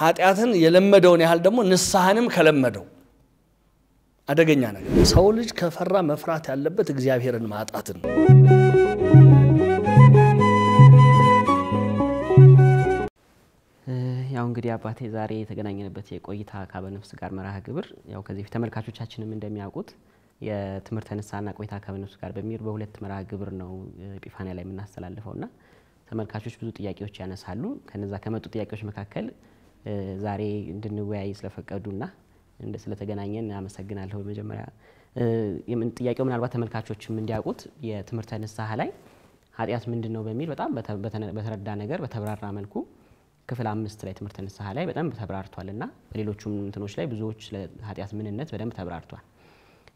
ኃጢአትን የለመደውን ያህል ደግሞ ንስሐንም ከለመደው አደገኛ ነገር። ሰው ልጅ ከፈራ መፍራት ያለበት እግዚአብሔርን ነው። ያው እንግዲህ አባቴ ዛሬ የተገናኘንበት የቆይታ አካለ ጋር መርሃ ግብር ያው ከዚህ በፊት ተመልካቾቻችንም እንደሚያውቁት የትምህርተ ንስሐና ቆይታ አካለ ጋር በሚል በሁለት መርሃ ግብር ነው ኤጲፋንያ ላይ የምናስተላልፈው ተመልካቾች ብዙ ጥያቄዎች ያነሳሉ። ከነዛ ከመጡ ጥያቄዎች መካከል ዛሬ እንድንወያይ ስለፈቀዱና ስለተገናኘን አመሰግናለሁ። የምን ጥያቄው ምናልባት ተመልካቾችም እንዲያውቁት የትምህርተ ንስሐ ላይ ኃጢአት ምንድን ነው በሚል በጣም በተረዳ ነገር በተብራራ መልኩ ክፍል አምስት ላይ ትምህርተ ንስሐ ላይ በጣም ተብራርቷል እና በሌሎቹም እንትኖች ላይ ብዙዎች ስለ ኃጢአት ምንነት በደንብ ተብራርቷል።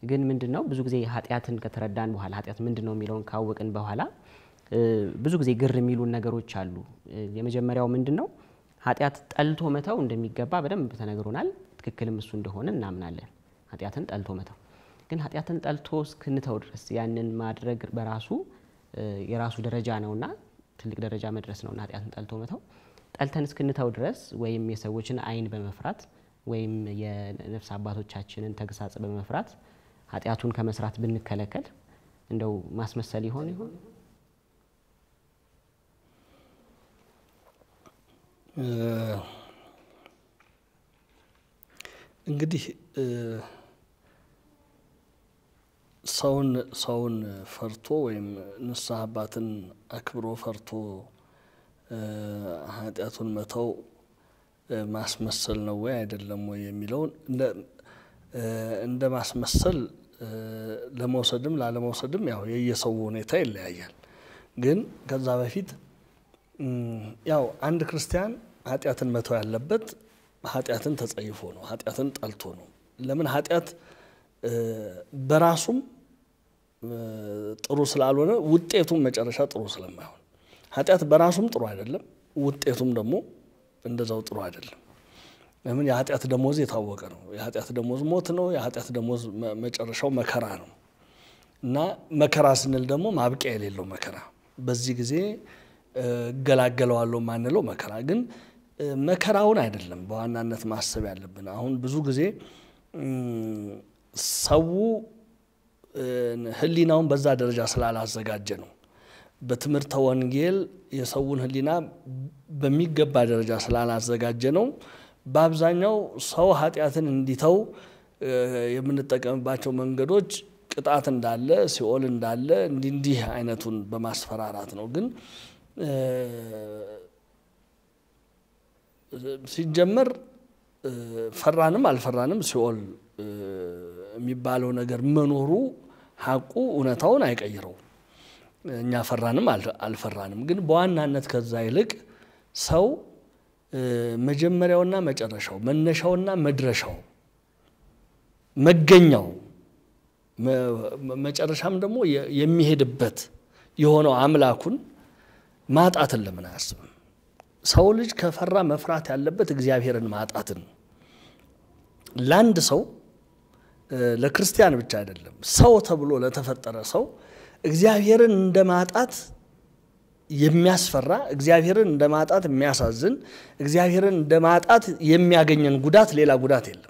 ግን ምንድን ነው ብዙ ጊዜ ኃጢአትን ከተረዳን በኋላ ኃጢአት ምንድን ነው የሚለውን ካወቅን በኋላ ብዙ ጊዜ ግር የሚሉን ነገሮች አሉ። የመጀመሪያው ምንድን ነው ኃጢአት ጠልቶ መተው እንደሚገባ በደንብ ተነግሮናል። ትክክልም እሱ እንደሆነ እናምናለን። ኃጢአትን ጠልቶ መተው ግን ኃጢአትን ጠልቶ እስክንተው ድረስ ያንን ማድረግ በራሱ የራሱ ደረጃ ነውና ትልቅ ደረጃ መድረስ ነውና ኃጢአትን ጠልቶ መተው ጠልተን እስክንተው ድረስ ወይም የሰዎችን አይን በመፍራት ወይም የነፍስ አባቶቻችንን ተግሳጽ በመፍራት ኃጢአቱን ከመስራት ብንከለከል እንደው ማስመሰል ይሆን ይሆን? እንግዲህ ሰውን ሰውን ፈርቶ ወይም ንስሐ አባትን አክብሮ ፈርቶ ኃጢአቱን መተው ማስመሰል ነው ወይ አይደለም ወይ የሚለውን እንደ ማስመሰል ለመውሰድም ላለመውሰድም ያው የየሰው ሁኔታ ይለያያል። ግን ከዛ በፊት ያው አንድ ክርስቲያን ኃጢአትን መተው ያለበት ኃጢአትን ተጸይፎ ነው። ኃጢአትን ጠልቶ ነው። ለምን ኃጢአት በራሱም ጥሩ ስላልሆነ ውጤቱም መጨረሻ ጥሩ ስለማይሆን ኃጢአት በራሱም ጥሩ አይደለም፣ ውጤቱም ደግሞ እንደዛው ጥሩ አይደለም። ለምን የኃጢአት ደሞዝ የታወቀ ነው። የኃጢአት ደሞዝ ሞት ነው። የኃጢአት ደሞዝ መጨረሻው መከራ ነው እና መከራ ስንል ደግሞ ማብቂያ የሌለው መከራ በዚህ ጊዜ እገላገለዋለሁ ማንለው መከራ ግን መከራውን አይደለም በዋናነት ማሰብ ያለብን። አሁን ብዙ ጊዜ ሰው ህሊናውን በዛ ደረጃ ስላላዘጋጀ ነው። በትምህርተ ወንጌል የሰውን ህሊና በሚገባ ደረጃ ስላላዘጋጀ ነው። በአብዛኛው ሰው ኃጢአትን እንዲተው የምንጠቀምባቸው መንገዶች ቅጣት እንዳለ፣ ሲኦል እንዳለ እንዲህ እንዲህ አይነቱን በማስፈራራት ነው ግን ሲጀመር ፈራንም አልፈራንም ሲኦል የሚባለው ነገር መኖሩ ሀቁ እውነታውን አይቀይረው እኛ ፈራንም አልፈራንም። ግን በዋናነት ከዛ ይልቅ ሰው መጀመሪያውና መጨረሻው፣ መነሻውና መድረሻው፣ መገኛው፣ መጨረሻም ደግሞ የሚሄድበት የሆነው አምላኩን ማጣትን ለምን አያስብም? ሰው ልጅ ከፈራ መፍራት ያለበት እግዚአብሔርን ማጣትን። ለአንድ ሰው ለክርስቲያን ብቻ አይደለም፣ ሰው ተብሎ ለተፈጠረ ሰው እግዚአብሔርን እንደ ማጣት የሚያስፈራ እግዚአብሔርን እንደ ማጣት የሚያሳዝን እግዚአብሔርን እንደ ማጣት የሚያገኘን ጉዳት ሌላ ጉዳት የለም።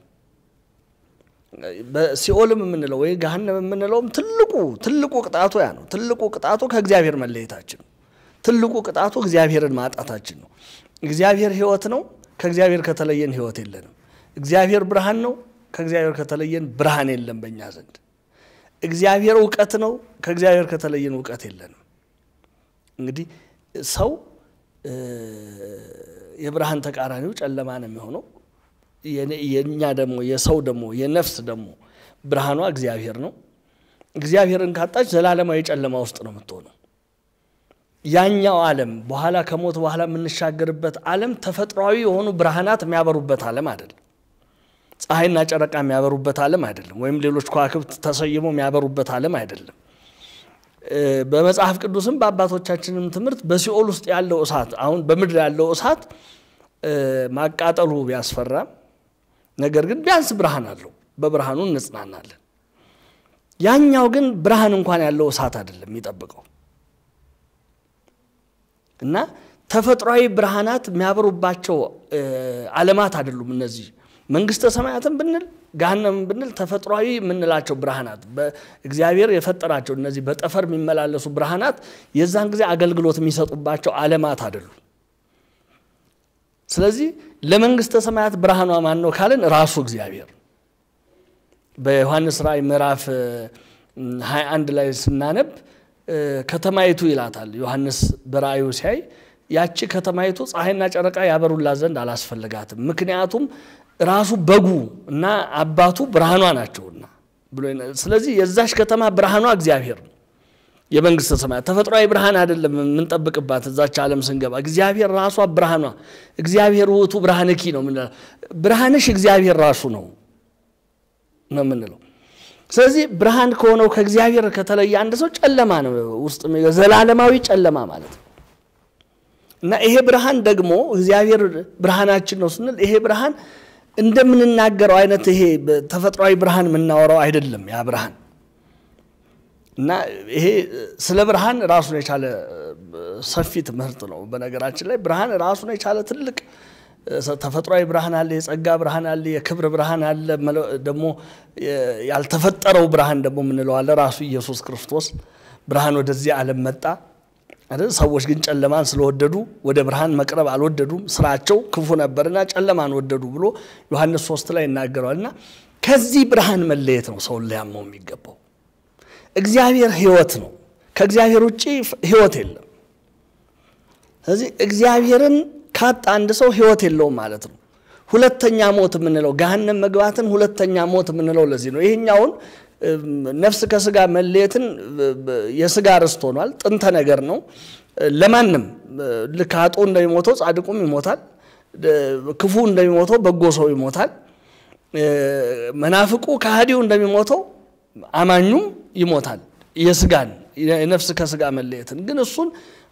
ሲኦልም የምንለው ወይ ገሃነም የምንለውም ትልቁ ትልቁ ቅጣቱ ያ ነው። ትልቁ ቅጣቱ ከእግዚአብሔር መለየታችን ትልቁ ቅጣቱ እግዚአብሔርን ማጣታችን ነው። እግዚአብሔር ሕይወት ነው። ከእግዚአብሔር ከተለየን ሕይወት የለንም። እግዚአብሔር ብርሃን ነው። ከእግዚአብሔር ከተለየን ብርሃን የለም በእኛ ዘንድ። እግዚአብሔር እውቀት ነው። ከእግዚአብሔር ከተለየን እውቀት የለንም። እንግዲህ ሰው የብርሃን ተቃራኒው ጨለማ ነው የሚሆነው። የእኛ ደግሞ የሰው ደግሞ የነፍስ ደግሞ ብርሃኗ እግዚአብሔር ነው። እግዚአብሔርን ካጣች ዘላለማዊ ጨለማ ውስጥ ነው የምትሆነው። ያኛው ዓለም በኋላ ከሞት በኋላ የምንሻገርበት ዓለም ተፈጥሯዊ የሆኑ ብርሃናት የሚያበሩበት ዓለም አይደለም። ፀሐይና ጨረቃ የሚያበሩበት ዓለም አይደለም። ወይም ሌሎች ከዋክብት ተሰይሞ የሚያበሩበት ዓለም አይደለም። በመጽሐፍ ቅዱስም በአባቶቻችንም ትምህርት በሲኦል ውስጥ ያለው እሳት አሁን በምድር ያለው እሳት ማቃጠሉ ቢያስፈራም፣ ነገር ግን ቢያንስ ብርሃን አለው። በብርሃኑ እንጽናናለን። ያኛው ግን ብርሃን እንኳን ያለው እሳት አይደለም የሚጠብቀው እና ተፈጥሯዊ ብርሃናት የሚያበሩባቸው አለማት አይደሉም እነዚህ። መንግስተ ሰማያትን ብንል ገሃነም ብንል ተፈጥሯዊ የምንላቸው ብርሃናት እግዚአብሔር የፈጠራቸው እነዚህ በጠፈር የሚመላለሱ ብርሃናት የዛን ጊዜ አገልግሎት የሚሰጡባቸው አለማት አይደሉም። ስለዚህ ለመንግስተ ሰማያት ብርሃኗ ማን ነው ካልን ራሱ እግዚአብሔር በዮሐንስ ራእይ ምዕራፍ 21 ላይ ስናነብ ከተማይቱ ይላታል ዮሐንስ በራእዩ ሲያይ ያቺ ከተማይቱ ፀሐይና ጨረቃ ያበሩላ ዘንድ አላስፈልጋትም፣ ምክንያቱም ራሱ በጉ እና አባቱ ብርሃኗ ናቸውና ብሎ ስለዚህ የዛች ከተማ ብርሃኗ እግዚአብሔር ነው። የመንግስተ ሰማያት ተፈጥሯዊ ብርሃን አይደለም የምንጠብቅባት እዛች ዓለም ስንገባ፣ እግዚአብሔር ራሷ ብርሃኗ እግዚአብሔር ውእቱ ብርሃንኪ ነው። ብርሃንሽ እግዚአብሔር ራሱ ነው ነው የምንለው ስለዚህ ብርሃን ከሆነው ከእግዚአብሔር ከተለየ አንድ ሰው ጨለማ ነው ውስጥ ዘላለማዊ ጨለማ ማለት ነው እና ይሄ ብርሃን ደግሞ እግዚአብሔር ብርሃናችን ነው ስንል ይሄ ብርሃን እንደምንናገረው አይነት ይሄ ተፈጥሯዊ ብርሃን የምናወራው አይደለም ያ ብርሃን እና ይሄ ስለ ብርሃን ራሱን የቻለ ሰፊ ትምህርት ነው በነገራችን ላይ ብርሃን ራሱን የቻለ ትልቅ ተፈጥሯዊ ብርሃን አለ፣ የጸጋ ብርሃን አለ፣ የክብር ብርሃን አለ። ደግሞ ያልተፈጠረው ብርሃን ደግሞ የምንለው ራሱ ኢየሱስ ክርስቶስ ብርሃን ወደዚህ ዓለም መጣ። ሰዎች ግን ጨለማን ስለወደዱ ወደ ብርሃን መቅረብ አልወደዱም፣ ስራቸው ክፉ ነበርና ጨለማን ወደዱ ብሎ ዮሐንስ ሶስት ላይ ይናገረዋል። እና ከዚህ ብርሃን መለየት ነው ሰውን ሊያመው የሚገባው። እግዚአብሔር ህይወት ነው። ከእግዚአብሔር ውጭ ህይወት የለም። ስለዚህ እግዚአብሔርን ካጥ አንድ ሰው ህይወት የለውም ማለት ነው። ሁለተኛ ሞት የምንለው ገሃነም መግባትን ሁለተኛ ሞት የምንለው ለዚህ ነው። ይሄኛውን ነፍስ ከስጋ መለየትን የስጋ ርስት ሆኗል። ጥንተ ነገር ነው። ለማንም ልካጦ እንደሚሞተው ጻድቁም ይሞታል። ክፉ እንደሚሞተው በጎ ሰው ይሞታል። መናፍቁ ከሃዲው እንደሚሞተው አማኙም ይሞታል። የስጋን የነፍስ ከስጋ መለየትን ግን እሱን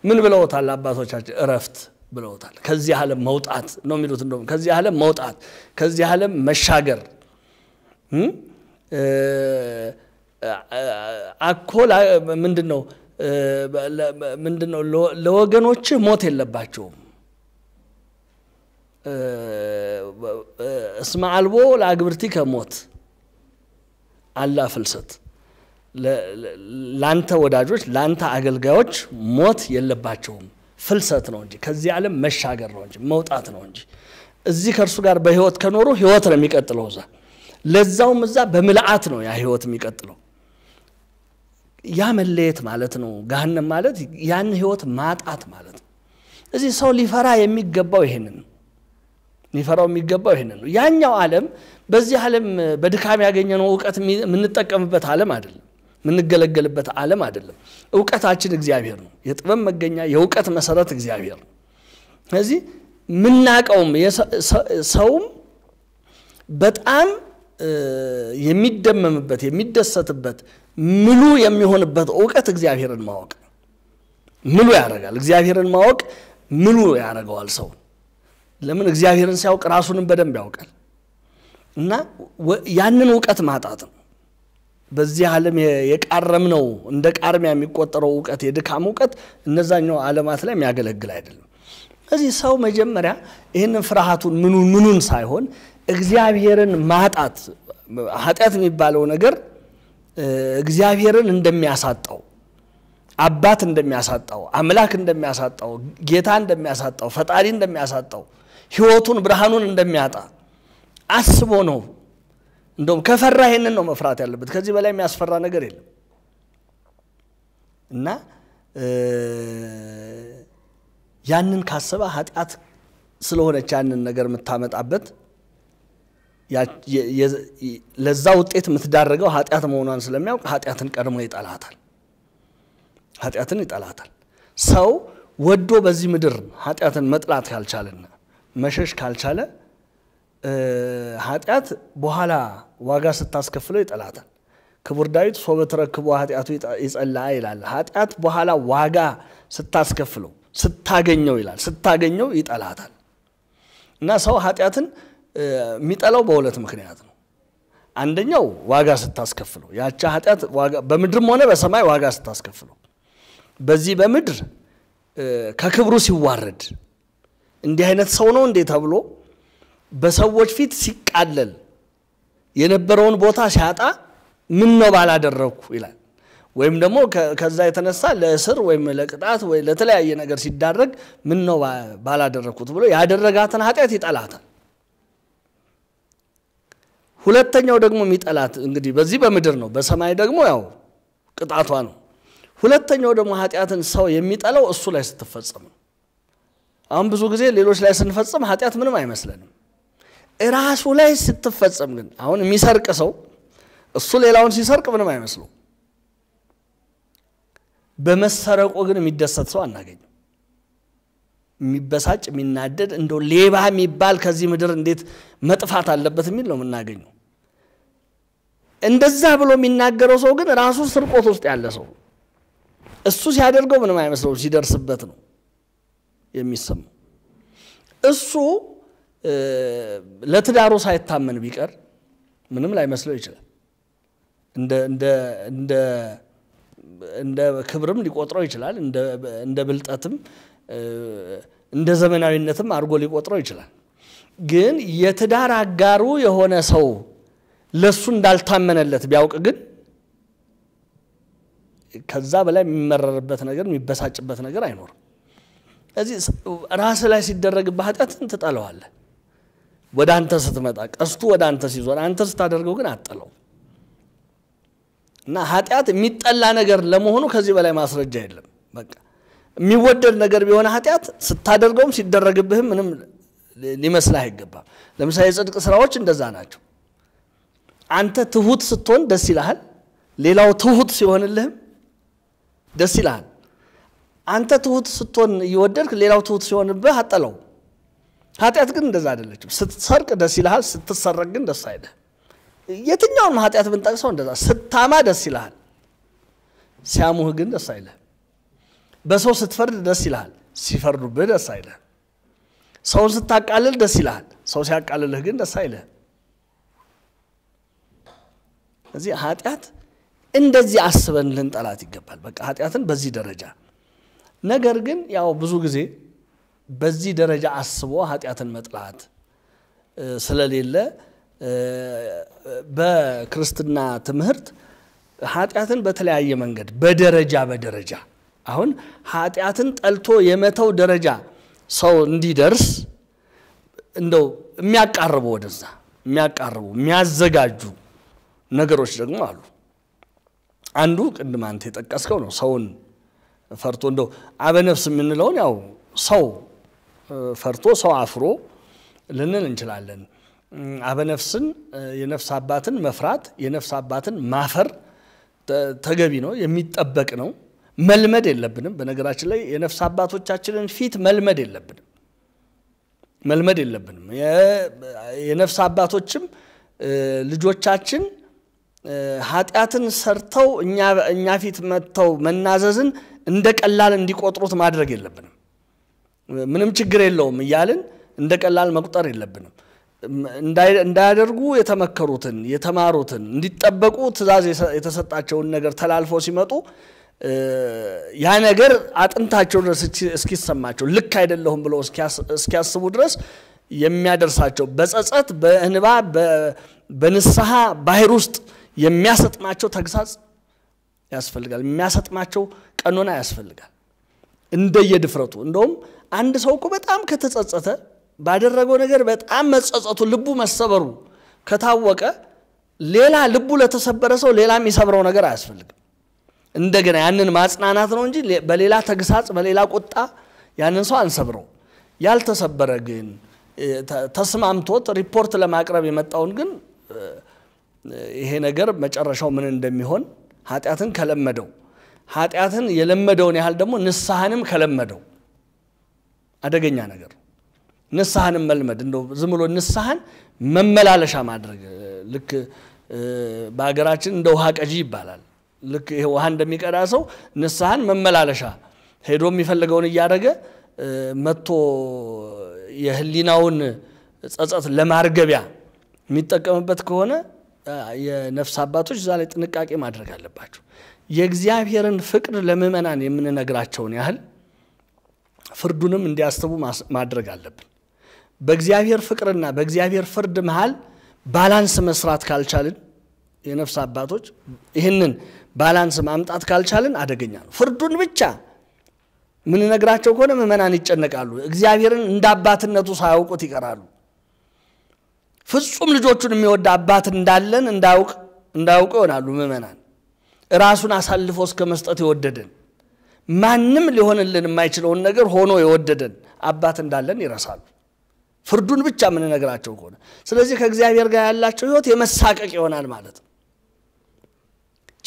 ምን ብለውታል አባቶቻችን? እረፍት ብለውታል። ከዚህ ዓለም መውጣት ነው የሚሉት። እንደውም ከዚህ ዓለም መውጣት፣ ከዚህ ዓለም መሻገር አኮ ምንድን ነው ምንድን ነው ሞት የለባቸውም እስመ አልቦ ለአግብርቲ ከሞት አላ ፍልሰት ላንተ ወዳጆች ላንተ አገልጋዮች ሞት የለባቸውም። ፍልሰት ነው እንጂ ከዚህ ዓለም መሻገር ነው እንጂ መውጣት ነው እንጂ እዚህ ከእርሱ ጋር በህይወት ከኖሩ ህይወት ነው የሚቀጥለው እዛ ለዛውም እዛ በምልአት ነው ያ ህይወት የሚቀጥለው ያ መለየት ማለት ነው ገሃነም ማለት ያን ህይወት ማጣት ማለት ነው እዚህ ሰው ሊፈራ የሚገባው ይሄንን ነው ሊፈራው የሚገባው ይህን ነው ያኛው ዓለም በዚህ ዓለም በድካም ያገኘነው እውቀት የምንጠቀምበት ዓለም አይደለም የምንገለገልበት ዓለም አይደለም። እውቀታችን እግዚአብሔር ነው። የጥበብ መገኛ የእውቀት መሰረት እግዚአብሔር ነው። ስለዚህ የምናቀውም ሰውም በጣም የሚደመምበት የሚደሰትበት ምሉ የሚሆንበት እውቀት እግዚአብሔርን ማወቅ ምሉ ያደርጋል። እግዚአብሔርን ማወቅ ምሉ ያደርገዋል ሰው። ለምን እግዚአብሔርን ሲያውቅ ራሱንም በደንብ ያውቃል። እና ያንን እውቀት ማጣት ነው። በዚህ ዓለም የቃረም ነው እንደ ቃርሚያ የሚቆጠረው እውቀት የድካም እውቀት እነዛኛው ዓለማት ላይ የሚያገለግል አይደለም። እዚህ ሰው መጀመሪያ ይህንን ፍርሃቱን ምኑን ምኑን ሳይሆን እግዚአብሔርን ማጣት ኃጢአት የሚባለው ነገር እግዚአብሔርን እንደሚያሳጣው አባት እንደሚያሳጣው አምላክ እንደሚያሳጣው ጌታ እንደሚያሳጣው ፈጣሪ እንደሚያሳጣው ህይወቱን ብርሃኑን እንደሚያጣ አስቦ ነው እንደውም ከፈራ ይሄንን ነው መፍራት ያለበት። ከዚህ በላይ የሚያስፈራ ነገር የለም እና ያንን ካሰበ ኃጢአት ስለሆነች ያንን ነገር የምታመጣበት ለዛ ውጤት የምትዳረገው ኃጢአት መሆኗን ስለሚያውቅ ኃጢአትን ቀድሞ ይጠላታል። ኃጢአትን ይጠላታል። ሰው ወዶ በዚህ ምድር ኃጢአትን መጥላት ካልቻለና መሸሽ ካልቻለ ኃጢአት በኋላ ዋጋ ስታስከፍለው ይጠላታል። ክቡር ዳዊት ሶበ ተረክቦ ኃጢአቱ ይጸላ ይላል። ኃጢአት በኋላ ዋጋ ስታስከፍለው ስታገኘው ይላል ስታገኘው ይጠላታል። እና ሰው ኃጢአትን የሚጠላው በሁለት ምክንያት ነው። አንደኛው ዋጋ ስታስከፍለው፣ ያቺ ኃጢአት በምድርም ሆነ በሰማይ ዋጋ ስታስከፍለው፣ በዚህ በምድር ከክብሩ ሲዋረድ እንዲህ አይነት ሰው ነው እንዴ ተብሎ በሰዎች ፊት ሲቃለል የነበረውን ቦታ ሲያጣ ምን ነው ባላደረግኩ ይላል። ወይም ደግሞ ከዛ የተነሳ ለእስር ወይም ለቅጣት ወይ ለተለያየ ነገር ሲዳረግ ምን ነው ባላደረግኩት ብሎ ያደረጋትን ኃጢአት ይጠላታል። ሁለተኛው ደግሞ የሚጠላት እንግዲህ በዚህ በምድር ነው፣ በሰማይ ደግሞ ያው ቅጣቷ ነው። ሁለተኛው ደግሞ ኃጢአትን ሰው የሚጠላው እሱ ላይ ስትፈጸም ነው። አሁን ብዙ ጊዜ ሌሎች ላይ ስንፈጽም ኃጢአት ምንም አይመስለንም። ራሱ ላይ ስትፈጸም ግን አሁን የሚሰርቅ ሰው እሱ ሌላውን ሲሰርቅ ምንም አይመስሉ። በመሰረቁ ግን የሚደሰት ሰው አናገኝም። የሚበሳጭ የሚናደድ፣ እንደው ሌባ የሚባል ከዚህ ምድር እንዴት መጥፋት አለበት የሚል ነው የምናገኘው። እንደዛ ብሎ የሚናገረው ሰው ግን ራሱ ስርቆት ውስጥ ያለ ሰው እሱ ሲያደርገው ምንም አይመስለው፣ ሲደርስበት ነው የሚሰማው። እሱ ለትዳሩ ሳይታመን ቢቀር ምንም ላይመስለው ይችላል። እንደ ክብርም ሊቆጥረው ይችላል። እንደ ብልጠትም እንደ ዘመናዊነትም አድርጎ ሊቆጥረው ይችላል። ግን የትዳር አጋሩ የሆነ ሰው ለሱ እንዳልታመነለት ቢያውቅ ግን ከዛ በላይ የሚመረርበት ነገር የሚበሳጭበት ነገር አይኖርም። እዚህ ራስ ላይ ሲደረግ ኃጢአትን ትጠለዋለህ። ወደ አንተ ስትመጣ ቀስቱ ወደ አንተ ሲዞር አንተ ስታደርገው ግን አጠለው እና ኃጢአት የሚጠላ ነገር ለመሆኑ ከዚህ በላይ ማስረጃ የለም። በቃ የሚወደድ ነገር ቢሆነ ኃጢአት ስታደርገውም ሲደረግብህም ምንም ሊመስልህ አይገባም። ለምሳሌ የጽድቅ ስራዎች እንደዛ ናቸው። አንተ ትሁት ስትሆን ደስ ይልሃል፣ ሌላው ትሁት ሲሆንልህም ደስ ይልሃል። አንተ ትሁት ስትሆን እየወደድክ ሌላው ትሁት ሲሆንብህ አጠለው። ኃጢአት ግን እንደዛ አይደለችም። ስትሰርቅ ደስ ይልሃል፣ ስትሰረቅ ግን ደስ አይልህ። የትኛውን ኃጢአት ብንጠቅሰው እንደዛ፣ ስታማ ደስ ይልሃል፣ ሲያሙህ ግን ደስ አይልህ። በሰው ስትፈርድ ደስ ይልሃል፣ ሲፈርዱብህ ደስ አይልህ። ሰውን ስታቃልል ደስ ይልሃል፣ ሰው ሲያቃልልህ ግን ደስ አይልህ። እዚህ ኃጢአት እንደዚህ አስበን ልንጠላት ይገባል። በቃ ኃጢአትን በዚህ ደረጃ ነገር ግን ያው ብዙ ጊዜ በዚህ ደረጃ አስቦ ኃጢአትን መጥላት ስለሌለ በክርስትና ትምህርት ኃጢአትን በተለያየ መንገድ በደረጃ በደረጃ አሁን ኃጢአትን ጠልቶ የመተው ደረጃ ሰው እንዲደርስ እንደው የሚያቃርቡ ወደዛ የሚያቃርቡ የሚያዘጋጁ ነገሮች ደግሞ አሉ። አንዱ ቅድም አንተ የጠቀስከው ነው። ሰውን ፈርቶ እንደው አበነፍስ የምንለውን ያው ሰው ፈርቶ ሰው አፍሮ ልንል እንችላለን። አበነፍስን የነፍስ አባትን መፍራት የነፍስ አባትን ማፈር ተገቢ ነው፣ የሚጠበቅ ነው። መልመድ የለብንም። በነገራችን ላይ የነፍስ አባቶቻችንን ፊት መልመድ የለብንም መልመድ የለብንም። የነፍስ አባቶችም ልጆቻችን ኃጢአትን ሰርተው እኛ ፊት መጥተው መናዘዝን እንደ ቀላል እንዲቆጥሩት ማድረግ የለብንም። ምንም ችግር የለውም እያልን እንደ ቀላል መቁጠር የለብንም። እንዳያደርጉ የተመከሩትን የተማሩትን እንዲጠበቁ ትዕዛዝ የተሰጣቸውን ነገር ተላልፎ ሲመጡ ያ ነገር አጥንታቸው ድረስ እስኪሰማቸው ልክ አይደለሁም ብለው እስኪያስቡ ድረስ የሚያደርሳቸው በጸጸት፣ በእንባ፣ በንስሐ ባህር ውስጥ የሚያሰጥማቸው ተግሳጽ ያስፈልጋል። የሚያሰጥማቸው ቀኖና ያስፈልጋል። እንደየድፍረቱ እንደውም አንድ ሰው እኮ በጣም ከተጸጸተ ባደረገው ነገር በጣም መጸጸቱ ልቡ መሰበሩ ከታወቀ ሌላ ልቡ ለተሰበረ ሰው ሌላ የሚሰብረው ነገር አያስፈልግም። እንደገና ያንን ማጽናናት ነው እንጂ በሌላ ተግሳጽ፣ በሌላ ቁጣ ያንን ሰው አንሰብረው። ያልተሰበረ ግን ተስማምቶት ሪፖርት ለማቅረብ የመጣውን ግን ይሄ ነገር መጨረሻው ምን እንደሚሆን ኃጢአትን ከለመደው ኃጢአትን የለመደውን ያህል ደግሞ ንስሐንም ከለመደው አደገኛ ነገር ንስሐንም መልመድ እንደ ዝም ብሎ ንስሐን መመላለሻ ማድረግ ልክ በሀገራችን እንደ ውሃ ቀጂ ይባላል። ልክ ይሄ ውሃ እንደሚቀዳ ሰው ንስሐን መመላለሻ ሄዶ የሚፈልገውን እያደረገ መጥቶ የህሊናውን ጸጸት ለማርገቢያ የሚጠቀምበት ከሆነ የነፍስ አባቶች እዛ ላይ ጥንቃቄ ማድረግ አለባቸው። የእግዚአብሔርን ፍቅር ለምእመናን የምንነግራቸውን ያህል ፍርዱንም እንዲያስቡ ማድረግ አለብን። በእግዚአብሔር ፍቅርና በእግዚአብሔር ፍርድ መሃል ባላንስ መስራት ካልቻልን የነፍስ አባቶች ይህንን ባላንስ ማምጣት ካልቻልን አደገኛ ነው። ፍርዱን ብቻ ምንነግራቸው ከሆነ ምእመናን ይጨነቃሉ። እግዚአብሔርን እንደ አባትነቱ ሳያውቁት ይቀራሉ። ፍጹም ልጆቹን የሚወድ አባት እንዳለን እንዳያውቁ ይሆናሉ ምእመናን። ራሱን አሳልፎ እስከ መስጠት የወደደን ማንም ሊሆንልን የማይችለውን ነገር ሆኖ የወደደን አባት እንዳለን ይረሳሉ። ፍርዱን ብቻ የምንነግራቸው ከሆነ ስለዚህ ከእግዚአብሔር ጋር ያላቸው ህይወት የመሳቀቅ ይሆናል ማለት ነው።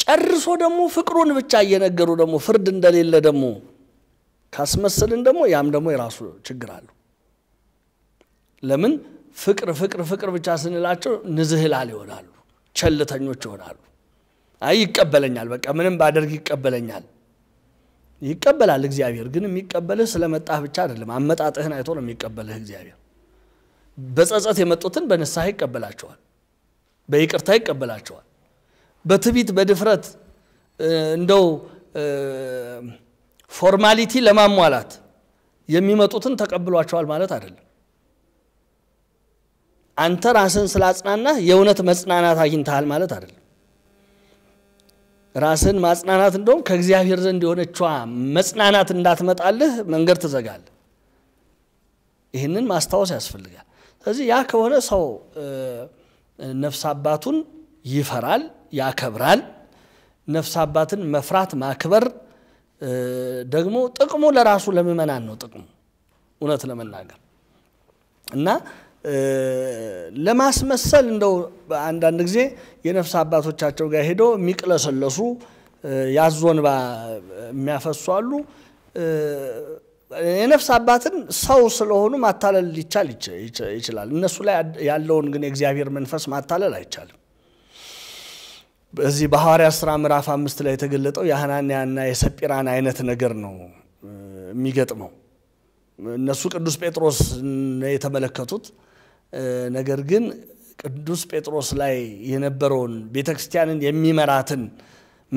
ጨርሶ ደግሞ ፍቅሩን ብቻ እየነገሩ ደግሞ ፍርድ እንደሌለ ደግሞ ካስመሰልን ደግሞ ያም ደግሞ የራሱ ችግር አለው። ለምን ፍቅር ፍቅር ፍቅር ብቻ ስንላቸው ንዝህላል ይሆናሉ፣ ቸልተኞች ይሆናሉ። አይ ይቀበለኛል፣ በቃ ምንም ባደርግ ይቀበለኛል። ይቀበላል እግዚአብሔር። ግን የሚቀበልህ ስለመጣህ ብቻ አይደለም፣ አመጣጥህን አይቶ ነው የሚቀበልህ እግዚአብሔር። በጸጸት የመጡትን በንስሐ ይቀበላቸዋል፣ በይቅርታ ይቀበላቸዋል። በትቢት በድፍረት እንደው ፎርማሊቲ ለማሟላት የሚመጡትን ተቀብሏቸዋል ማለት አይደለም። አንተ ራስን ስላጽናናህ የእውነት መጽናናት አግኝተሃል ማለት አይደለም። ራስን ማጽናናት እንደውም ከእግዚአብሔር ዘንድ የሆነችዋ መጽናናት እንዳትመጣልህ መንገድ ትዘጋል። ይህንን ማስታወስ ያስፈልጋል። ስለዚህ ያ ከሆነ ሰው ነፍስ አባቱን ይፈራል፣ ያከብራል። ነፍስ አባትን መፍራት ማክበር ደግሞ ጥቅሙ ለራሱ ለምእመናን ነው። ጥቅሙ እውነት ለመናገር እና ለማስመሰል እንደው አንዳንድ ጊዜ የነፍስ አባቶቻቸው ጋር ሄደው የሚቅለሰለሱ ያዞንባ የሚያፈሱ አሉ። የነፍስ አባትን ሰው ስለሆኑ ማታለል ሊቻል ይችላል። እነሱ ላይ ያለውን ግን የእግዚአብሔር መንፈስ ማታለል አይቻልም። በዚህ በሐዋርያት ሥራ ምዕራፍ አምስት ላይ የተገለጠው የሐናንያና የሰጲራን አይነት ነገር ነው የሚገጥመው። እነሱ ቅዱስ ጴጥሮስ የተመለከቱት ነገር ግን ቅዱስ ጴጥሮስ ላይ የነበረውን ቤተ ክርስቲያንን የሚመራትን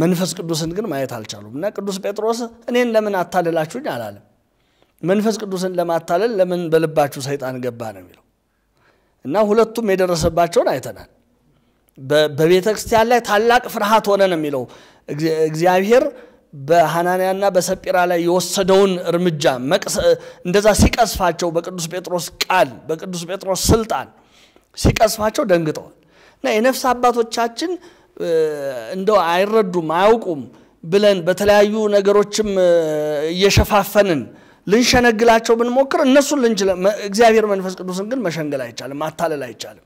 መንፈስ ቅዱስን ግን ማየት አልቻሉም። እና ቅዱስ ጴጥሮስ እኔን ለምን አታለላችሁኝ አላለም። መንፈስ ቅዱስን ለማታለል ለምን በልባችሁ ሰይጣን ገባ ነው የሚለው እና ሁለቱም የደረሰባቸውን አይተናል። በቤተ ክርስቲያን ላይ ታላቅ ፍርሃት ሆነ ነው የሚለው እግዚአብሔር በሐናንያና በሰጲራ ላይ የወሰደውን እርምጃ እንደዛ ሲቀስፋቸው በቅዱስ ጴጥሮስ ቃል በቅዱስ ጴጥሮስ ስልጣን ሲቀስፋቸው ደንግጠዋል እና የነፍስ አባቶቻችን እንደው አይረዱም አያውቁም ብለን በተለያዩ ነገሮችም እየሸፋፈንን ልንሸነግላቸው ብንሞክር እነሱን ልንችለ እግዚአብሔር መንፈስ ቅዱስን ግን መሸንገል አይቻልም፣ ማታለል አይቻልም።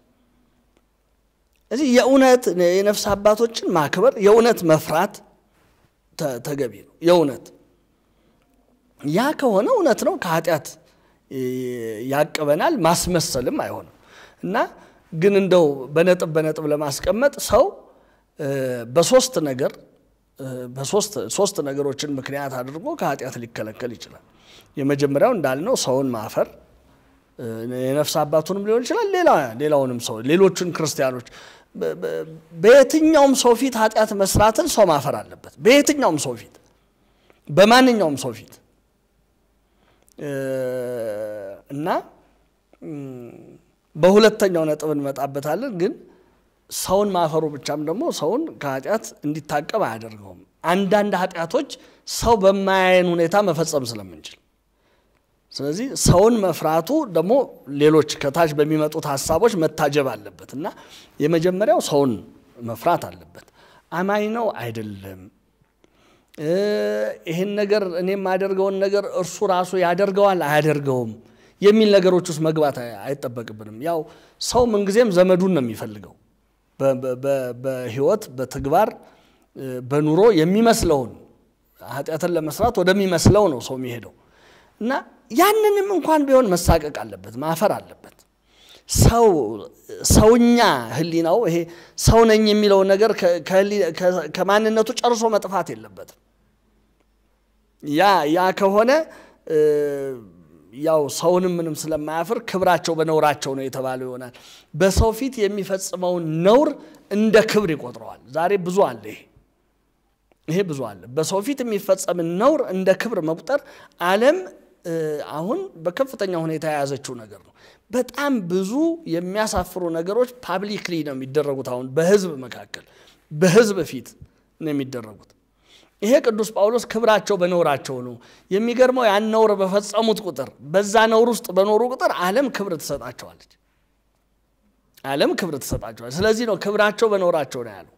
እዚህ የእውነት የነፍስ አባቶችን ማክበር የእውነት መፍራት ተገቢ ነው። የእውነት ያ ከሆነ እውነት ነው፣ ከኃጢአት ያቅበናል። ማስመሰልም አይሆንም እና ግን እንደው በነጥብ በነጥብ ለማስቀመጥ ሰው በሶስት ነገር ሶስት ነገሮችን ምክንያት አድርጎ ከኃጢአት ሊከለከል ይችላል። የመጀመሪያው እንዳልነው ሰውን ማፈር የነፍስ አባቱንም ሊሆን ይችላል ሌላ ሌላውንም ሰው ሌሎቹን ክርስቲያኖች በየትኛውም ሰው ፊት ኃጢአት መስራትን ሰው ማፈር አለበት። በየትኛውም ሰው ፊት፣ በማንኛውም ሰው ፊት እና በሁለተኛው ነጥብ እንመጣበታለን። ግን ሰውን ማፈሩ ብቻም ደግሞ ሰውን ከኃጢአት እንዲታቀብ አያደርገውም። አንዳንድ ኃጢአቶች ሰው በማያየን ሁኔታ መፈጸም ስለምንችል ስለዚህ ሰውን መፍራቱ ደግሞ ሌሎች ከታች በሚመጡት ሀሳቦች መታጀብ አለበት እና የመጀመሪያው ሰውን መፍራት አለበት። አማኝ ነው አይደለም፣ ይህን ነገር እኔ የማደርገውን ነገር እርሱ ራሱ ያደርገዋል አያደርገውም የሚል ነገሮች ውስጥ መግባት አይጠበቅብንም። ያው ሰው ምንጊዜም ዘመዱን ነው የሚፈልገው በህይወት በተግባር በኑሮ የሚመስለውን ኃጢአትን ለመስራት ወደሚመስለው ነው ሰው የሚሄደው እና ያንንም እንኳን ቢሆን መሳቀቅ አለበት፣ ማፈር አለበት። ሰው ሰውኛ ህሊናው ይሄ ሰው ነኝ የሚለው ነገር ከማንነቱ ጨርሶ መጥፋት የለበትም። ያ ያ ከሆነ ያው ሰውንም ምንም ስለማያፍር ክብራቸው በነውራቸው ነው የተባለው ይሆናል። በሰው ፊት የሚፈጽመውን ነውር እንደ ክብር ይቆጥረዋል። ዛሬ ብዙ አለ ይሄ ይሄ ብዙ አለ። በሰው ፊት የሚፈጸምን ነውር እንደ ክብር መቁጠር ዓለም አሁን በከፍተኛ ሁኔታ የያዘችው ነገር ነው። በጣም ብዙ የሚያሳፍሩ ነገሮች ፓብሊክሊ ነው የሚደረጉት። አሁን በህዝብ መካከል በህዝብ ፊት ነው የሚደረጉት። ይሄ ቅዱስ ጳውሎስ ክብራቸው በነውራቸው ነው። የሚገርመው ያን ነውር በፈጸሙት ቁጥር በዛ ነውር ውስጥ በኖሩ ቁጥር ዓለም ክብር ትሰጣቸዋለች። ዓለም ክብር ትሰጣቸዋለች። ስለዚህ ነው ክብራቸው በኖራቸው ነው ያለው።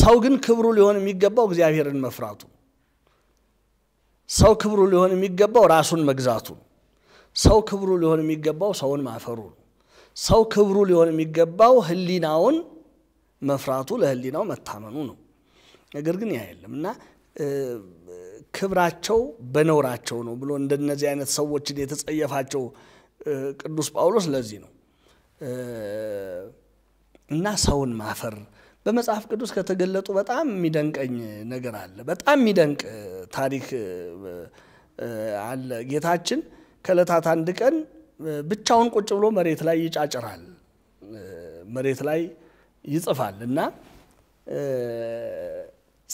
ሰው ግን ክብሩ ሊሆን የሚገባው እግዚአብሔርን መፍራቱ ሰው ክብሩ ሊሆን የሚገባው ራሱን መግዛቱ ነው። ሰው ክብሩ ሊሆን የሚገባው ሰውን ማፈሩ ነው። ሰው ክብሩ ሊሆን የሚገባው ህሊናውን መፍራቱ፣ ለህሊናው መታመኑ ነው። ነገር ግን ያ የለም እና ክብራቸው በነውራቸው ነው ብሎ እንደነዚህ አይነት ሰዎችን የተጸየፋቸው ቅዱስ ጳውሎስ ለዚህ ነው እና ሰውን ማፈር በመጽሐፍ ቅዱስ ከተገለጡ በጣም የሚደንቀኝ ነገር አለ። በጣም የሚደንቅ ታሪክ አለ። ጌታችን ከእለታት አንድ ቀን ብቻውን ቁጭ ብሎ መሬት ላይ ይጫጭራል፣ መሬት ላይ ይጽፋል እና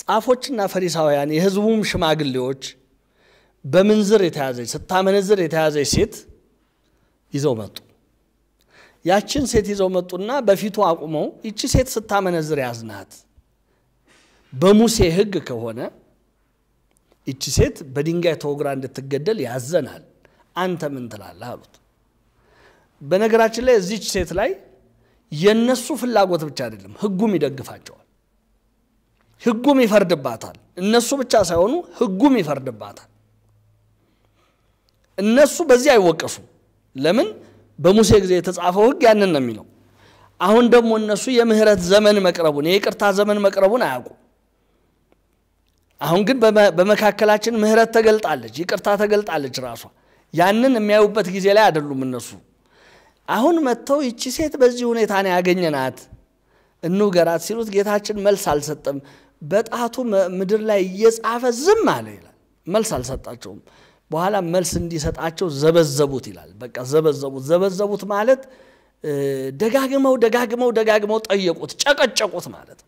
ጻፎችና ፈሪሳውያን የህዝቡም ሽማግሌዎች በምንዝር የተያዘች ስታመነዝር የተያዘች ሴት ይዘው መጡ። ያችን ሴት ይዘው መጡና በፊቱ አቁመው ይቺ ሴት ስታመነዝር ያዝናት። በሙሴ ሕግ ከሆነ ይቺ ሴት በድንጋይ ተወግራ እንድትገደል ያዘናል። አንተ ምን ትላለህ አሉት። በነገራችን ላይ እዚች ሴት ላይ የነሱ ፍላጎት ብቻ አይደለም፣ ሕጉም ይደግፋቸዋል። ሕጉም ይፈርድባታል። እነሱ ብቻ ሳይሆኑ ሕጉም ይፈርድባታል። እነሱ በዚህ አይወቀሱም። ለምን በሙሴ ጊዜ የተጻፈው ህግ ያንን ነው የሚለው። አሁን ደግሞ እነሱ የምህረት ዘመን መቅረቡን የይቅርታ ዘመን መቅረቡን አያውቁ። አሁን ግን በመካከላችን ምህረት ተገልጣለች፣ ይቅርታ ተገልጣለች ራሷ። ያንን የሚያዩበት ጊዜ ላይ አይደሉም እነሱ። አሁን መጥተው ይቺ ሴት በዚህ ሁኔታ ነው ያገኘናት እንውገራት ሲሉት ጌታችን መልስ አልሰጠም። በጣቱ ምድር ላይ እየጻፈ ዝም አለ ይላል። መልስ አልሰጣቸውም። በኋላ መልስ እንዲሰጣቸው ዘበዘቡት ይላል። በቃ ዘበዘቡት። ዘበዘቡት ማለት ደጋግመው ደጋግመው ደጋግመው ጠየቁት፣ ጨቀጨቁት ማለት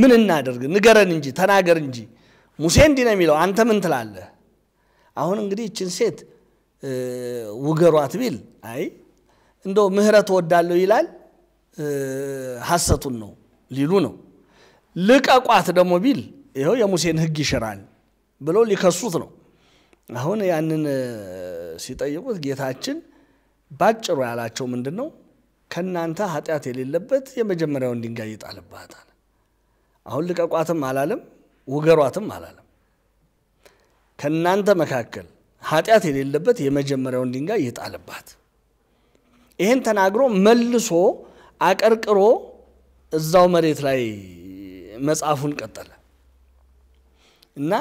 ምን እናደርግ ንገረን እንጂ ተናገር እንጂ ሙሴ እንዲህ ነው የሚለው፣ አንተ ምን ትላለህ? አሁን እንግዲህ ይችን ሴት ውገሯት ቢል አይ እንደው ምሕረት ወዳለሁ ይላል ሐሰቱን ነው ሊሉ ነው። ልቀቋት ደግሞ ቢል ይኸው የሙሴን ሕግ ይሽራል። ብለው ሊከሱት ነው። አሁን ያንን ሲጠይቁት ጌታችን ባጭሩ ያላቸው ምንድን ነው? ከእናንተ ኃጢአት የሌለበት የመጀመሪያውን ድንጋይ ይጣልባታል። አሁን ልቀቋትም አላለም፣ ውገሯትም አላለም። ከእናንተ መካከል ኃጢአት የሌለበት የመጀመሪያውን ድንጋይ ይጣልባት። ይህን ተናግሮ መልሶ አቀርቅሮ እዛው መሬት ላይ መጽሐፉን ቀጠለ እና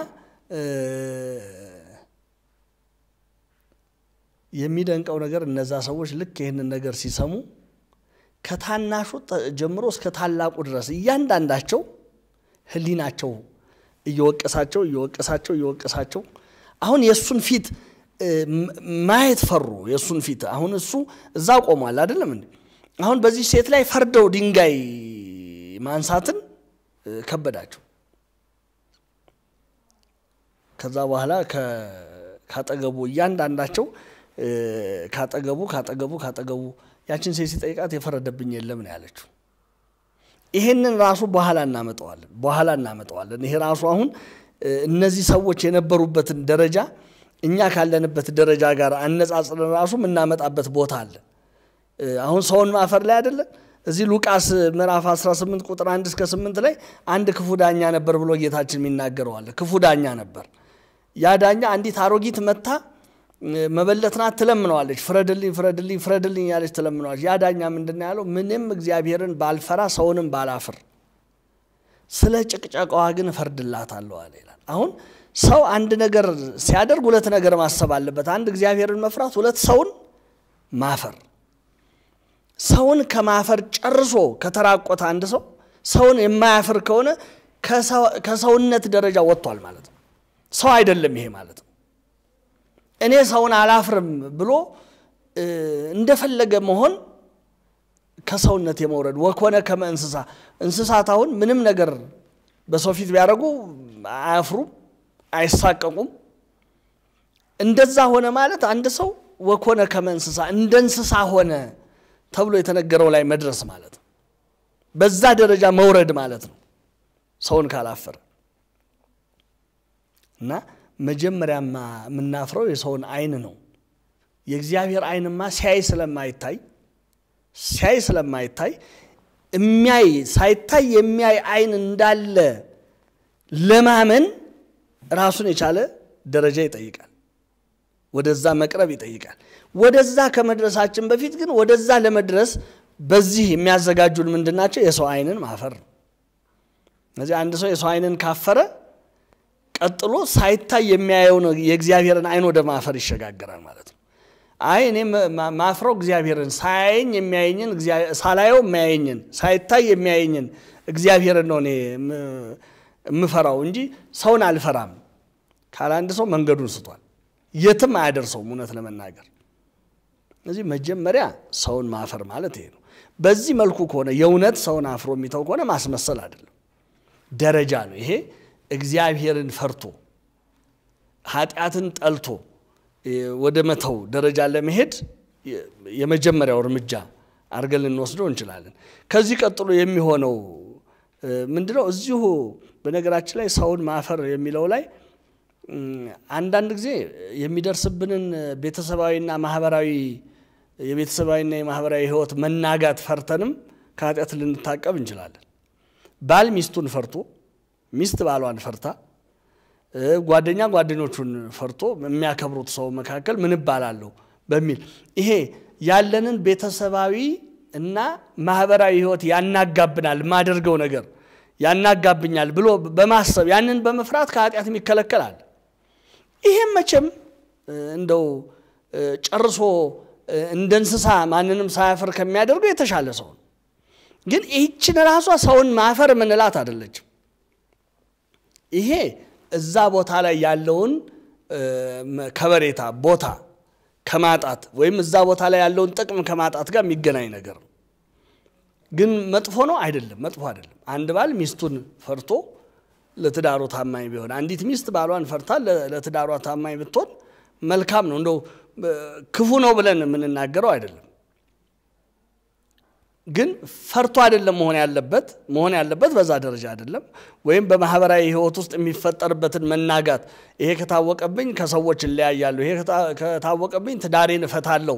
የሚደንቀው ነገር እነዛ ሰዎች ልክ ይህንን ነገር ሲሰሙ ከታናሹ ጀምሮ እስከ ታላቁ ድረስ እያንዳንዳቸው ህሊናቸው እየወቀሳቸው እየወቀሳቸው እየወቀሳቸው አሁን የእሱን ፊት ማየት ፈሩ። የእሱን ፊት አሁን እሱ እዛ ቆሟል አይደለም እንዴ? አሁን በዚህ ሴት ላይ ፈርደው ድንጋይ ማንሳትን ከበዳቸው። ከዛ በኋላ ካጠገቡ እያንዳንዳቸው ካጠገቡ ካጠገቡ ካጠገቡ ያችን ሴት ሲጠይቃት የፈረደብኝ የለም ነው ያለችው። ይሄንን ራሱ በኋላ እናመጠዋለን በኋላ እናመጣዋለን። ይሄ ራሱ አሁን እነዚህ ሰዎች የነበሩበትን ደረጃ እኛ ካለንበት ደረጃ ጋር አነጻጽረን ራሱ የምናመጣበት ቦታ አለ። አሁን ሰውን ማፈር ላይ አይደለን እዚህ ሉቃስ ምዕራፍ 18 ቁጥር 1 እስከ 8 ላይ አንድ ክፉ ዳኛ ነበር ብሎ ጌታችን የሚናገረዋለ ክፉ ዳኛ ነበር። ያ ዳኛ አንዲት አሮጊት መታ መበለትና ትለምነዋለች። ፍረድልኝ ፍረድልኝ ፍረድልኝ ያለች ትለምነዋለች። ያ ዳኛ ምንድን ያለው? ምንም እግዚአብሔርን ባልፈራ ሰውንም ባላፍር ስለ ጭቅጨቃዋ ግን እፈርድላታለሁ አለ ይላል። አሁን ሰው አንድ ነገር ሲያደርግ ሁለት ነገር ማሰብ አለበት። አንድ እግዚአብሔርን መፍራት፣ ሁለት ሰውን ማፈር። ሰውን ከማፈር ጨርሶ ከተራቆተ አንድ ሰው ሰውን የማያፍር ከሆነ ከሰውነት ደረጃ ወጥቷል ማለት ነው። ሰው አይደለም ይሄ ማለት ነው። እኔ ሰውን አላፍርም ብሎ እንደፈለገ መሆን ከሰውነት የመውረድ ወኮነ ከመ እንስሳ እንስሳት አሁን ምንም ነገር በሰው ፊት ቢያደርጉ አያፍሩም፣ አይሳቀቁም። እንደዛ ሆነ ማለት አንድ ሰው ወኮነ ከመ እንስሳ እንደ እንስሳ ሆነ ተብሎ የተነገረው ላይ መድረስ ማለት ነው። በዛ ደረጃ መውረድ ማለት ነው ሰውን ካላፈረ እና መጀመሪያማ የምናፍረው የሰውን አይን ነው። የእግዚአብሔር አይንማ ሲያይ ስለማይታይ ሲያይ ስለማይታይ የሚያይ ሳይታይ የሚያይ አይን እንዳለ ለማመን ራሱን የቻለ ደረጃ ይጠይቃል። ወደዛ መቅረብ ይጠይቃል። ወደዛ ከመድረሳችን በፊት ግን ወደዛ ለመድረስ በዚህ የሚያዘጋጁን ምንድናቸው የሰው አይንን ማፈር ነው። ስለዚህ አንድ ሰው የሰው አይንን ካፈረ ቀጥሎ ሳይታይ የሚያየው የእግዚአብሔርን አይን ወደ ማፈር ይሸጋገራል ማለት ነው። አይ እኔ ማፍረው እግዚአብሔርን ሳያየኝ የሚያየኝን ሳላየው የሚያየኝን ሳይታይ የሚያየኝን እግዚአብሔርን ነው እኔ የምፈራው እንጂ ሰውን አልፈራም ካለ አንድ ሰው መንገዱን ስቷል። የትም አያደርሰውም እውነት ለመናገር እዚህ መጀመሪያ ሰውን ማፈር ማለት ይሄ ነው። በዚህ መልኩ ከሆነ የእውነት ሰውን አፍሮ የሚተው ከሆነ ማስመሰል አይደለም፣ ደረጃ ነው ይሄ እግዚአብሔርን ፈርቶ ኃጢአትን ጠልቶ ወደ መተው ደረጃ ለመሄድ የመጀመሪያው እርምጃ አድርገን ልንወስደው እንችላለን። ከዚህ ቀጥሎ የሚሆነው ምንድነው? እዚሁ በነገራችን ላይ ሰውን ማፈር የሚለው ላይ አንዳንድ ጊዜ የሚደርስብንን ቤተሰባዊና ማህበራዊ የቤተሰባዊና የማህበራዊ ህይወት መናጋት ፈርተንም ከኃጢአት ልንታቀብ እንችላለን። ባል ሚስቱን ፈርቶ ሚስት ባሏን ፈርታ ጓደኛ ጓደኞቹን ፈርቶ የሚያከብሩት ሰው መካከል ምን እባላለሁ በሚል ይሄ ያለንን ቤተሰባዊ እና ማህበራዊ ህይወት ያናጋብናል፣ የማደርገው ነገር ያናጋብኛል ብሎ በማሰብ ያንን በመፍራት ከኃጢአትም ይከለከላል። ይሄም መቼም እንደው ጨርሶ እንደ እንስሳ ማንንም ሳያፈር ከሚያደርገው የተሻለ ሰው ነው። ግን ይህችን ራሷ ሰውን ማፈር ምንላት አደለችም። ይሄ እዛ ቦታ ላይ ያለውን ከበሬታ ቦታ ከማጣት ወይም እዛ ቦታ ላይ ያለውን ጥቅም ከማጣት ጋር የሚገናኝ ነገር ነው። ግን መጥፎ ነው አይደለም፣ መጥፎ አይደለም። አንድ ባል ሚስቱን ፈርቶ ለትዳሩ ታማኝ ቢሆን፣ አንዲት ሚስት ባሏን ፈርታ ለትዳሯ ታማኝ ብትሆን መልካም ነው። እንደው ክፉ ነው ብለን የምንናገረው አይደለም። ግን ፈርቶ አይደለም መሆን ያለበት መሆን ያለበት በዛ ደረጃ አይደለም። ወይም በማህበራዊ ህይወት ውስጥ የሚፈጠርበትን መናጋት ይሄ ከታወቀብኝ ከሰዎች እለያያለሁ፣ ይሄ ከታወቀብኝ ትዳሬን እፈታለሁ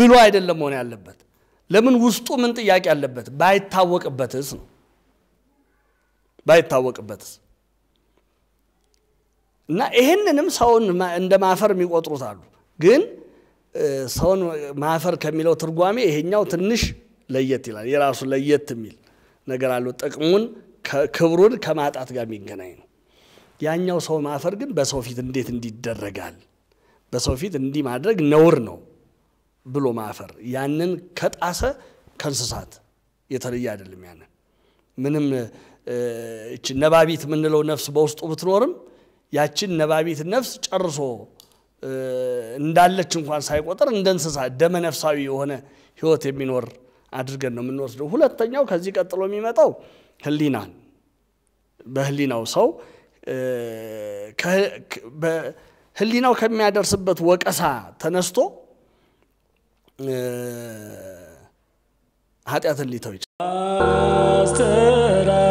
ብሎ አይደለም መሆን ያለበት። ለምን ውስጡ ምን ጥያቄ አለበት? ባይታወቅበትስ ነው ባይታወቅበትስ እና ይህንንም ሰውን እንደ ማፈር የሚቆጥሩት አሉ። ግን ሰውን ማፈር ከሚለው ትርጓሜ ይሄኛው ትንሽ ለየት ይላል። የራሱ ለየት የሚል ነገር አለው። ጥቅሙን ክብሩን ከማጣት ጋር የሚገናኝ ነው። ያኛው ሰው ማፈር ግን በሰው ፊት እንዴት እንዲደረጋል በሰው ፊት እንዲህ ማድረግ ነውር ነው ብሎ ማፈር ያንን ከጣሰ ከእንስሳት የተለየ አይደለም። ያንን ምንም እቺ ነባቢት የምንለው ነፍስ በውስጡ ብትኖርም ያችን ነባቢት ነፍስ ጨርሶ እንዳለች እንኳን ሳይቆጠር እንደ እንስሳ ደመ ነፍሳዊ የሆነ ህይወት የሚኖር አድርገን ነው የምንወስደው። ሁለተኛው ከዚህ ቀጥሎ የሚመጣው ህሊናን በህሊናው ሰው ህሊናው ከሚያደርስበት ወቀሳ ተነስቶ ኃጢአትን ሊተው ይችላል።